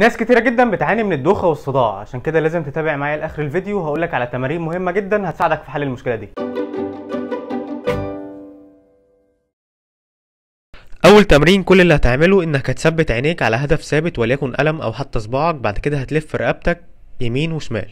ناس كتيرة جدا بتعاني من الدوخة والصداع عشان كده لازم تتابع معايا لاخر الفيديو وهقولك على تمارين مهمة جدا هتساعدك في حل المشكلة دي اول تمرين كل اللي هتعمله انك هتثبت عينيك على هدف ثابت وليكن قلم او حتى صباعك بعد كده هتلف رقبتك يمين وشمال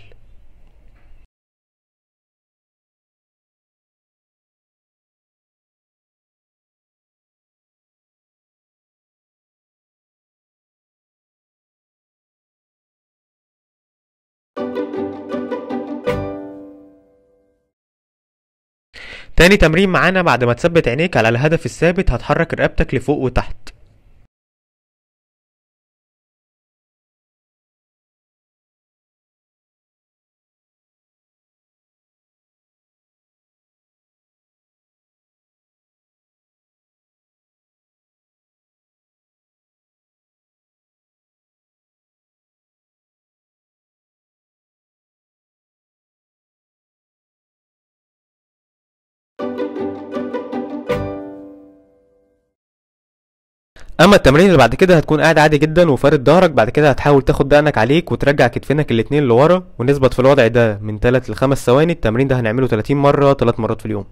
تاني تمرين معانا بعد ما تثبت عينيك على الهدف الثابت هتحرك رقبتك لفوق وتحت اما التمرين اللي بعد كده هتكون قاعد عادي جدا وفارد ظهرك بعد كده هتحاول تاخد دقنك عليك وترجع كتفينك الاتنين لورا ونثبت في الوضع ده من 3 ل 5 ثواني التمرين ده هنعمله 30 مره 3 مرات في اليوم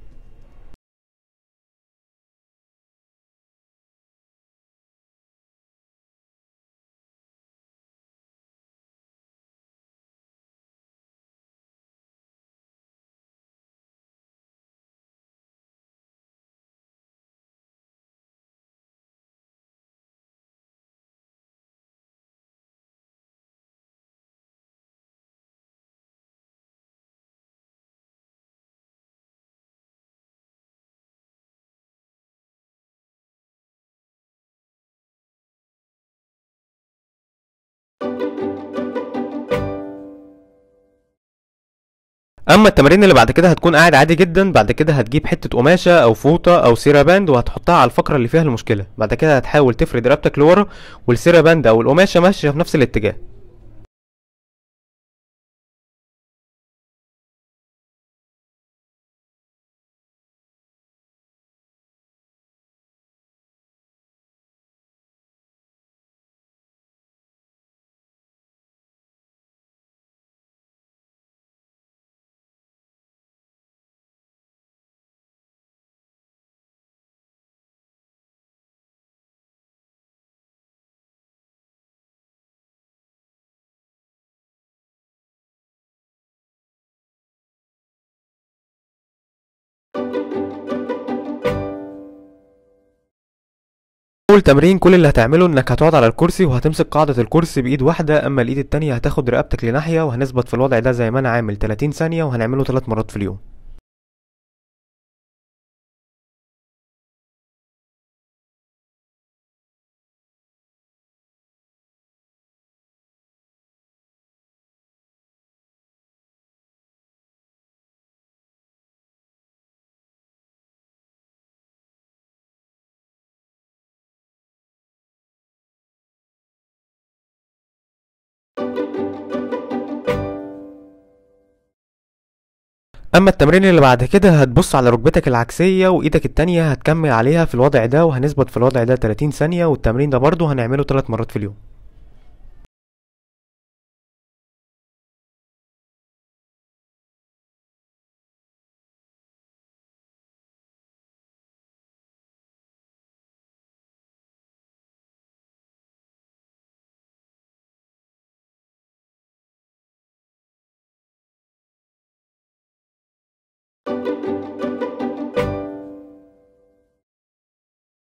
اما التمارين اللي بعد كده هتكون قاعد عادي جدا بعد كده هتجيب حته قماشه او فوطه او سيرا باند وهتحطها على الفقره اللي فيها المشكله بعد كده هتحاول تفرد رقبتك لورا والسيرا باند او القماشه ماشيه في نفس الاتجاه اول تمرين كل اللي هتعمله انك هتقعد على الكرسي وهتمسك قاعده الكرسي بايد واحده اما الايد التانيه هتاخد رقبتك لناحيه وهنثبت في الوضع ده زي ما انا عامل 30 ثانيه وهنعمله 3 مرات في اليوم اما التمرين اللي بعد كده هتبص على ركبتك العكسيه وايدك التانية هتكمل عليها في الوضع ده وهنثبت في الوضع ده 30 ثانيه والتمرين ده برضو هنعمله 3 مرات في اليوم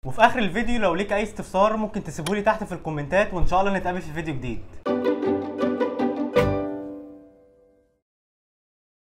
وفي اخر الفيديو لو ليك اي استفسار ممكن تسيبولي تحت في الكومنتات وان شاء الله نتقابل في فيديو جديد